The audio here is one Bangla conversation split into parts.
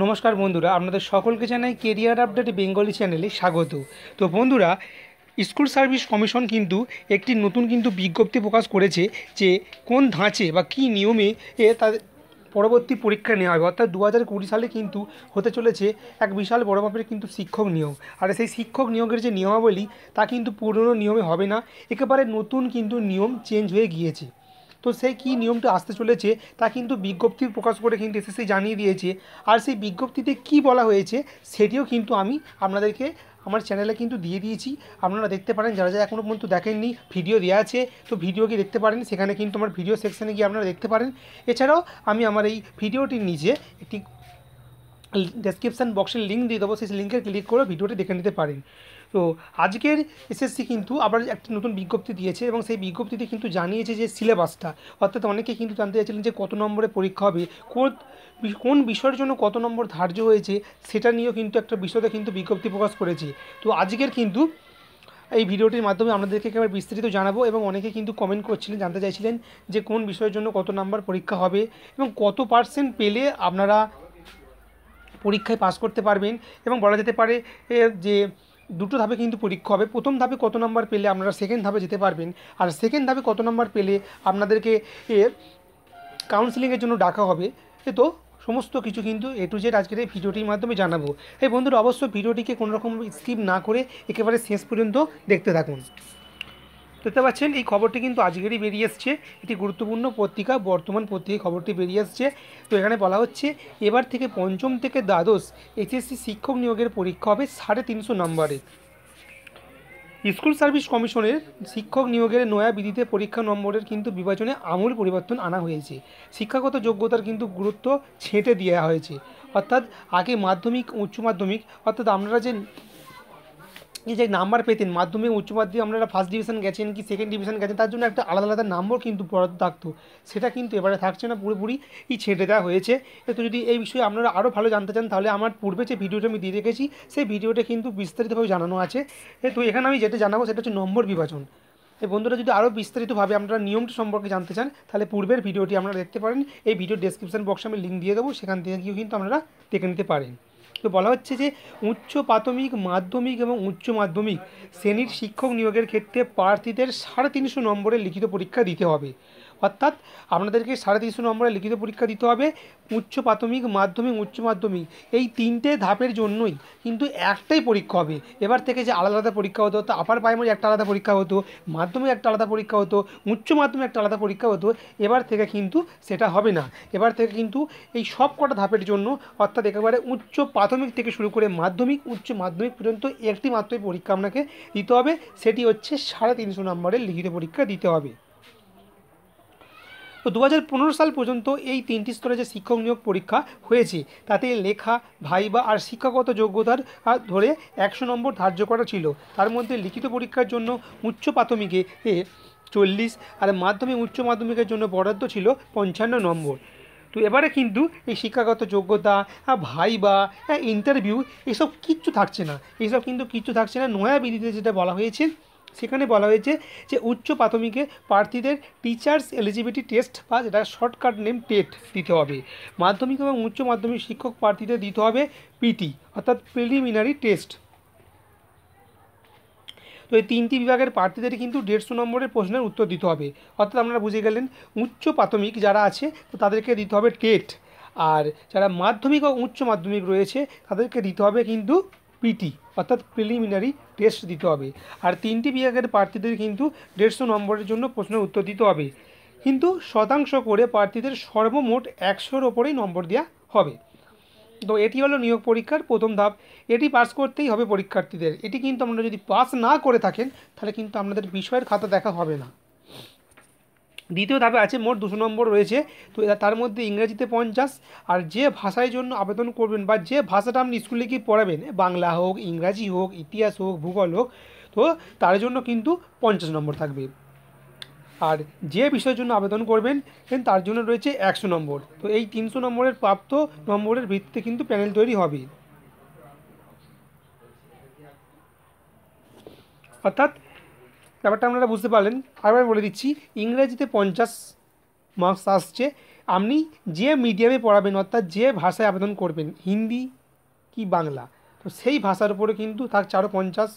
নমস্কার বন্ধুরা আপনাদের সকলকে জানাই কেরিয়ার আপডেট বেঙ্গলি চ্যানেলে স্বাগত তো বন্ধুরা স্কুল সার্ভিস কমিশন কিন্তু একটি নতুন কিন্তু বিজ্ঞপ্তি প্রকাশ করেছে যে কোন ধাঁচে বা কি নিয়মে এ তাদের পরবর্তী পরীক্ষা নেওয়া হবে অর্থাৎ দু হাজার কুড়ি সালে কিন্তু হতে চলেছে এক বিশাল বড় মাপের কিন্তু শিক্ষক নিয়োগ আর সেই শিক্ষক নিয়োগের যে নিয়মাবলী তা কিন্তু পুরনো নিয়মে হবে না একেবারে নতুন কিন্তু নিয়ম চেঞ্জ হয়ে গিয়েছে তো সেই কী নিয়মটা আসতে চলেছে তা কিন্তু বিজ্ঞপ্তি প্রকাশ করে কিন্তু এসএসসি জানিয়ে দিয়েছে আর সেই বিজ্ঞপ্তিতে কি বলা হয়েছে সেটিও কিন্তু আমি আপনাদেরকে আমার চ্যানেলে কিন্তু দিয়ে দিয়েছি আপনারা দেখতে পারেন যারা যারা এখনও পর্যন্ত দেখেননি ভিডিও দেওয়া আছে তো ভিডিও গিয়ে দেখতে পারেন সেখানে কিন্তু আমার ভিডিও সেকশানে গিয়ে আপনারা দেখতে পারেন এছাড়াও আমি আমার এই ভিডিওটির নিচে একটি ডেসক্রিপশান বক্সের লিঙ্ক দিয়ে দেবো সেই লিঙ্কে ক্লিক করে ভিডিওটি দেখে নিতে পারেন তো আজকের এসএসসি কিন্তু আবার একটা নতুন বিজ্ঞপ্তি দিয়েছে এবং সেই বিজ্ঞপ্তিতে কিন্তু জানিয়েছে যে সিলেবাসটা অর্থাৎ অনেকে কিন্তু জানতে চাইছিলেন যে কত নম্বরে পরীক্ষা হবে কোন কোন বিষয়ের জন্য কত নম্বর ধার্য হয়েছে সেটা নিয়েও কিন্তু একটা বিষয়তে কিন্তু বিজ্ঞপ্তি প্রকাশ করেছে তো আজকের কিন্তু এই ভিডিওটির মাধ্যমে আপনাদেরকে একেবারে বিস্তারিত জানাবো এবং অনেকে কিন্তু কমেন্ট করছিলেন জানতে চাইছিলেন যে কোন বিষয়ের জন্য কত নাম্বার পরীক্ষা হবে এবং কত পার্সেন্ট পেলে আপনারা পরীক্ষায় পাস করতে পারবেন এবং বলা যেতে পারে যে দুটো ধাপে কিন্তু পরীক্ষা হবে প্রথম ধাপে কত নাম্বার পেলে আপনারা সেকেন্ড ধাপে যেতে পারবেন আর সেকেন্ড ধাপে কত নাম্বার পেলে আপনাদেরকে কাউন্সিলিংয়ের জন্য ডাকা হবে এ তো সমস্ত কিছু কিন্তু এ টু জেড আজকের এই ভিডিওটির মাধ্যমে জানাবো এই বন্ধুরা অবশ্যই ভিডিওটিকে কোনোরকম স্কিপ না করে একেবারে শেষ পর্যন্ত দেখতে থাকুন দেখতে পাচ্ছেন এই খবরটি কিন্তু আজকেরই বেরিয়ে এসছে এটি গুরুত্বপূর্ণ পত্রিকা বর্তমান পত্রিকা খবরটি বেরিয়ে এসছে তো এখানে বলা হচ্ছে এবার থেকে পঞ্চম থেকে দ্বাদশ এইচএসসি শিক্ষক নিয়োগের পরীক্ষা হবে সাড়ে তিনশো নম্বরে স্কুল সার্ভিস কমিশনের শিক্ষক নিয়োগের নয়া বিধিতে পরীক্ষা নম্বরের কিন্তু বিভাজনে আমূল পরিবর্তন আনা হয়েছে শিক্ষাগত যোগ্যতার কিন্তু গুরুত্ব ছেঁটে দেওয়া হয়েছে অর্থাৎ আগে মাধ্যমিক উচ্চ মাধ্যমিক অর্থাৎ আপনারা যে এই যে নাম্বার পেতেন মাধ্যমিক উচ্চ মাধ্যমিক আপনারা ফার্স্ট ডিভিশন গেছেন কি সেকেন্ড ডিভিশন গেছেন তার জন্য একটা আলাদা আলাদা নম্বর কিন্তু বরাদ্দ থাকতো সেটা কিন্তু এবারে থাকছে না পুরোপুরি ই ছেড়ে দেওয়া হয়েছে তো যদি এই বিষয়ে আপনারা আরও ভালো জানতে চান তাহলে আমার পূর্বে যে ভিডিওটা আমি দিয়ে রেখেছি সেই ভিডিওটা কিন্তু বিস্তারিতভাবে জানানো আছে তো এখানে আমি যেটা জানাবো সেটা হচ্ছে নম্বর বিভাজন এই বন্ধুরা যদি আরও বিস্তারিতভাবে আপনারা নিয়মটি সম্পর্কে জানতে চান তাহলে পূর্বের ভিডিওটি আপনারা দেখতে পারেন এই ভিডিও ডেসক্রিপশন বক্সে আমি লিঙ্ক দিয়ে দেবো সেখান থেকে কিন্তু আপনারা দেখে নিতে পারেন তো বলা হচ্ছে যে উচ্চ প্রাথমিক মাধ্যমিক এবং উচ্চ মাধ্যমিক শ্রেণীর শিক্ষক নিয়োগের ক্ষেত্রে প্রার্থীদের সাড়ে তিনশো নম্বরের লিখিত পরীক্ষা দিতে হবে অর্থাৎ আপনাদেরকে সাড়ে তিনশো নম্বরে লিখিত পরীক্ষা দিতে হবে উচ্চ প্রাথমিক মাধ্যমিক উচ্চ মাধ্যমিক এই তিনটে ধাপের জন্যই কিন্তু একটাই পরীক্ষা হবে এবার থেকে যে আলাদা আলাদা পরীক্ষা হতো আপার প্রাইমারি একটা আলাদা পরীক্ষা হতো মাধ্যমিক একটা আলাদা পরীক্ষা হতো উচ্চ মাধ্যমিক একটা আলাদা পরীক্ষা হতো এবার থেকে কিন্তু সেটা হবে না এবার থেকে কিন্তু এই সব কটা ধাপের জন্য অর্থাৎ একেবারে উচ্চ প্রাথমিক থেকে শুরু করে মাধ্যমিক উচ্চ মাধ্যমিক পর্যন্ত একটি মাত্রই পরীক্ষা আপনাকে দিতে হবে সেটি হচ্ছে সাড়ে তিনশো নম্বরের লিখিত পরীক্ষা দিতে হবে তো দু সাল পর্যন্ত এই তিনটি স্তরে যে শিক্ষক নিয়োগ পরীক্ষা হয়েছে তাতে লেখা ভাইবা আর শিক্ষাগত যোগ্যতার ধরে একশো নম্বর ধার্য করা ছিল তার মধ্যে লিখিত পরীক্ষার জন্য উচ্চ প্রাথমিকে চল্লিশ আর মাধ্যমিক উচ্চ মাধ্যমিকের জন্য বরাদ্দ ছিল পঞ্চান্ন নম্বর তো এবারে কিন্তু এই শিক্ষাগত যোগ্যতা ভাইবা ইন্টারভিউ এসব কিচ্ছু থাকছে না এসব কিন্তু কিচ্ছু থাকছে না নয়া বিধিতে যেটা বলা হয়েছে সেখানে বলা হয়েছে যে উচ্চ প্রাথমিকে প্রার্থীদের টিচার্স এলিজিবিলিটি টেস্ট বা যেটা শর্টকাট নেম টেট দিতে হবে মাধ্যমিক এবং উচ্চ মাধ্যমিক শিক্ষক প্রার্থীদের দিতে হবে পিটি অর্থাৎ প্রিলিমিনারি টেস্ট তো এই তিনটি বিভাগের প্রার্থীদের কিন্তু দেড়শো নম্বরের প্রশ্নের উত্তর দিতে হবে অর্থাৎ আপনারা বুঝে গেলেন উচ্চ প্রাথমিক যারা আছে তো তাদেরকে দিতে হবে টেট আর যারা মাধ্যমিক ও উচ্চ মাধ্যমিক রয়েছে তাদেরকে দিতে হবে কিন্তু পিটি অর্থাৎ প্রিলিমিনারি টেস্ট দিতে হবে আর তিনটি বিভাগের প্রার্থীদের কিন্তু দেড়শো নম্বরের জন্য প্রশ্নের উত্তর দিতে হবে কিন্তু শতাংশ করে প্রার্থীদের সর্বমোট একশোর ওপরেই নম্বর দেওয়া হবে তো এটি হলো নিয়োগ পরীক্ষার প্রথম ধাপ এটি পাস করতেই হবে পরীক্ষার্থীদের এটি কিন্তু আপনারা যদি পাস না করে থাকেন তাহলে কিন্তু আপনাদের বিষয়ের খাতা দেখা হবে না দ্বিতীয় ধাপে আছে মোট দুশো নম্বর রয়েছে তো তার মধ্যে ইংরেজিতে পঞ্চাশ আর যে ভাষার জন্য আবেদন করবেন বা যে ভাষাটা আপনি স্কুলে কি পড়াবেন বাংলা হোক ইংরাজি হোক ইতিহাস হোক ভূগোল হোক তো তার জন্য কিন্তু পঞ্চাশ নম্বর থাকবে আর যে বিষয়ের জন্য আবেদন করবেন তার জন্য রয়েছে একশো নম্বর তো এই তিনশো নম্বরের প্রাপ্ত নম্বরের ভিত্তিতে কিন্তু প্যানেল তৈরি হবে অর্থাৎ ব্যাপারটা আপনারা বুঝতে পারলেন আরবার বলে দিচ্ছি ইংরেজিতে পঞ্চাশ মার্কস আসছে আপনি যে মিডিয়ামে পড়াবেন অর্থাৎ যে ভাষায় আবেদন করবেন হিন্দি কি বাংলা তো সেই ভাষার উপরে কিন্তু তার চারো পঞ্চাশ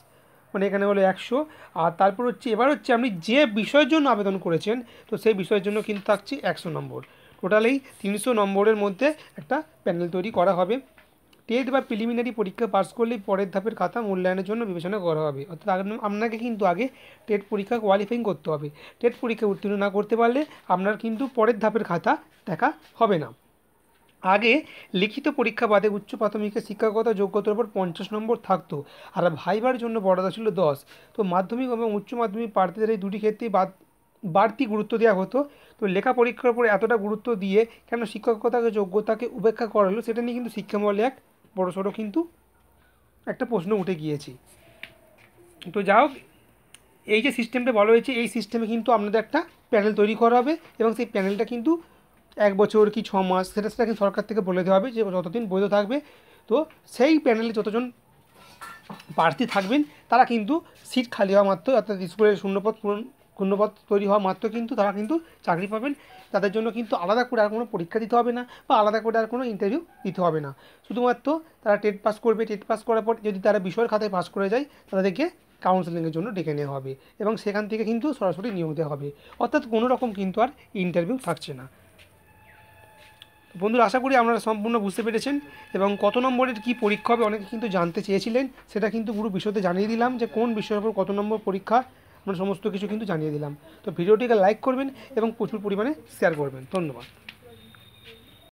মানে এখানে হলো একশো আর তারপর হচ্ছে এবার হচ্ছে আপনি যে বিষয়ের জন্য আবেদন করেছেন তো সেই বিষয়ের জন্য কিন্তু থাকছে একশো নম্বর টোটাল এই তিনশো নম্বরের মধ্যে একটা প্যানেল তৈরি করা হবে টেট বা প্রিলিমিনারি পরীক্ষা পাস করলে পরের ধাপের খাতা মূল্যায়নের জন্য বিবেচনা করা হবে অর্থাৎ আপনাকে কিন্তু আগে টেট পরীক্ষা কোয়ালিফাইং করতে হবে টেট পরীক্ষা উত্তীর্ণ না করতে পারলে আপনার কিন্তু পরের ধাপের খাতা দেখা হবে না আগে লিখিত পরীক্ষা বাদে উচ্চ প্রাথমিকের শিক্ষাগত যোগ্যতার উপর পঞ্চাশ নম্বর থাকতো আর ভাইবার জন্য বরাদ্দ ছিল দশ তো মাধ্যমিক এবং উচ্চ মাধ্যমিক প্রার্থীদের এই দুটি ক্ষেত্রেই বাদ বাড়তি গুরুত্ব দেওয়া হতো তো লেখা পরীক্ষার উপর এতটা গুরুত্ব দিয়ে কেন শিক্ষকতাকে যোগ্যতাকে উপেক্ষা করা হলো সেটা নিয়ে কিন্তু শিক্ষামলে এক বড় সড়ো কিন্তু একটা প্রশ্ন উঠে গিয়েছে তো যা হোক এই যে সিস্টেমটা বলা হয়েছে এই সিস্টেমে কিন্তু আপনাদের একটা প্যানেল তৈরি করা হবে এবং সেই প্যানেলটা কিন্তু এক বছর কি ছ মাস সেটা সেটা কিন্তু সরকার থেকে বলে দেওয়া হবে যে যতদিন বৈধ থাকবে তো সেই প্যানেলে যতজন প্রার্থী থাকবেন তারা কিন্তু সিট খালি হওয়া মাত্র অর্থাৎ স্কুলের শূন্যপদ পূরণ শূন্যপদ তৈরি হওয়া মাত্র কিন্তু তারা কিন্তু চাকরি পাবেন তাদের জন্য কিন্তু আলাদা করে আর কোনো পরীক্ষা দিতে হবে না বা আলাদা করে আর কোনো ইন্টারভিউ দিতে হবে না শুধুমাত্র তারা টেট পাস করবে টেট পাস করার পর যদি তারা বিষয়ের খাতায় পাস করে যায় তাদেরকে কাউন্সেলিংয়ের জন্য ডেকে নেওয়া হবে এবং সেখান থেকে কিন্তু সরাসরি নিয়োগ দেওয়া হবে অর্থাৎ কোনো রকম কিন্তু আর ইন্টারভিউ থাকছে না বন্ধুরা আশা করি আপনারা সম্পূর্ণ বুঝতে পেরেছেন এবং কত নম্বরের কি পরীক্ষা হবে অনেকে কিন্তু জানতে চেয়েছিলেন সেটা কিন্তু পুরো বিষয়তে জানিয়ে দিলাম যে কোন বিষয়ের উপর কত নম্বর পরীক্ষা আপনার সমস্ত কিছু কিন্তু জানিয়ে দিলাম তো ভিডিওটিকে লাইক করবেন এবং প্রচুর পরিমাণে শেয়ার করবেন ধন্যবাদ